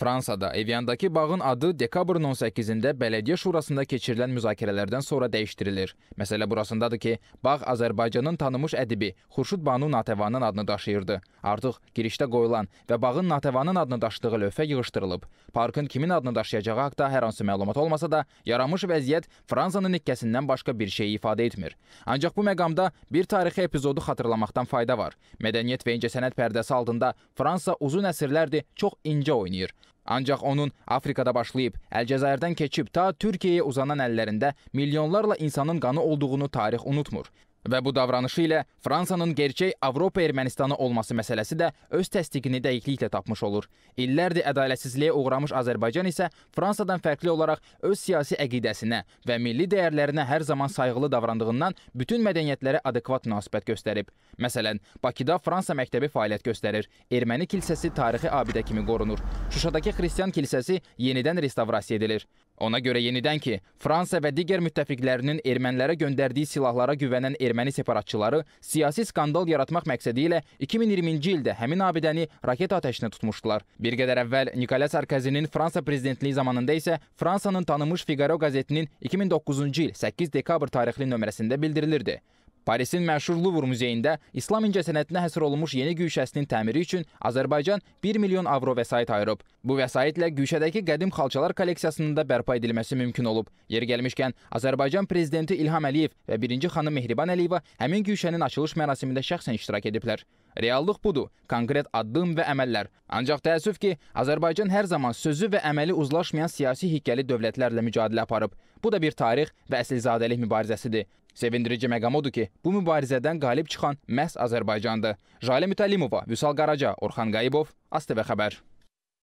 Fransada Eviandakı bağın adı dekabrın 18-də Bələdiyyə Şurasında keçirilən müzakirələrdən sonra dəyişdirilir. Məsələ burasındadır ki, bağ Azərbaycanın tanımış ədibi Xurşud Banu Natəvanın adını daşıyırdı. Artıq girişdə qoyulan və bağın Natəvanın adını daşıdığı lövhə yığışdırılıb. Parkın kimin adını daşıyacağı haqda hər hansı məlumat olmasa da, yaranmış vəziyyət Fransanın ikkəsindən başqa bir şeyi ifadə etmir. Ancaq bu məqamda bir tarixi epizodu xatırlamaqdan fayda var. Mədəniyyət və incəsənət pərdəsi altında Fransa uzun əsrlərdir çox incə oynayır. Ancaq onun Afrikada başlayıb, Əlcəzairdən keçib ta Türkiyəyə uzanan əllərində milyonlarla insanın qanı olduğunu tarix unutmur. Və bu davranışı ilə Fransanın gerçək Avropa Ermənistanı olması məsələsi də öz təsdiqini dəqiqliklə tapmış olur. İllərdir ədalətsizliyə uğramış Azərbaycan isə Fransadan fərqli olaraq öz siyasi əqidəsinə və milli dəyərlərinə hər zaman sayğılı davrandığından bütün mədəniyyətlərə adekvat münasibət göstərib. Məsələn, Bakıda Fransa məktəbi fəaliyyət göstərir. Erməni kilsəsi tarixi abidə kimi qorunur. Şuşadakı xristian kilsəsi yenidən restavrasiya edilir. Ona görə yenidən ki, Fransa və digər müttəfiqlərinin ermənilərə göndərdiyi silahlara güvənən erməni separatçıları siyasi skandal yaratmaq məqsədi ilə 2020-ci ildə həmin abidəni raket atəşinə tutmuşdular. Bir qədər əvvəl Nikola Sarkozinin Fransa prezidentliyi zamanında isə Fransanın tanınmış Figaro qəzetinin 2009-cu il 8 dekabr tarixli nömrəsində bildirilirdi. Parisin məşhur Luvr muzeyində İslam incəsənətinə həsr olunmuş yeni güşəsinin təmiri üçün Azərbaycan 1 milyon avro vəsait ayırıb. Bu vəsaitlə güşədəki qədim xalçalar kolleksiyasının da bərpa edilməsi mümkün olub. Yer gəlmişkən Azərbaycan prezidenti İlham Əliyev və 1-ci xanım Mehriban Əliyeva həmin güşənin açılış mərasimində şəxsən iştirak ediblər. Reallıq budur, konkret addım və əməllər. Ancaq təəssüf ki, Azərbaycan hər zaman sözü və əməli uzlaşmayan siyasi hikkəli dövlətlərlə mücadilə aparıb. Bu da bir tarix və əsilzadəlik mübarizəsidir. Sevindirici məqam odur ki, bu mübarizədən qalib çıxan məhz Azərbaycandır. Jalə Mütəllimova, Vüsal Qaraca, Orxan Qayibov, ASTV xəbər.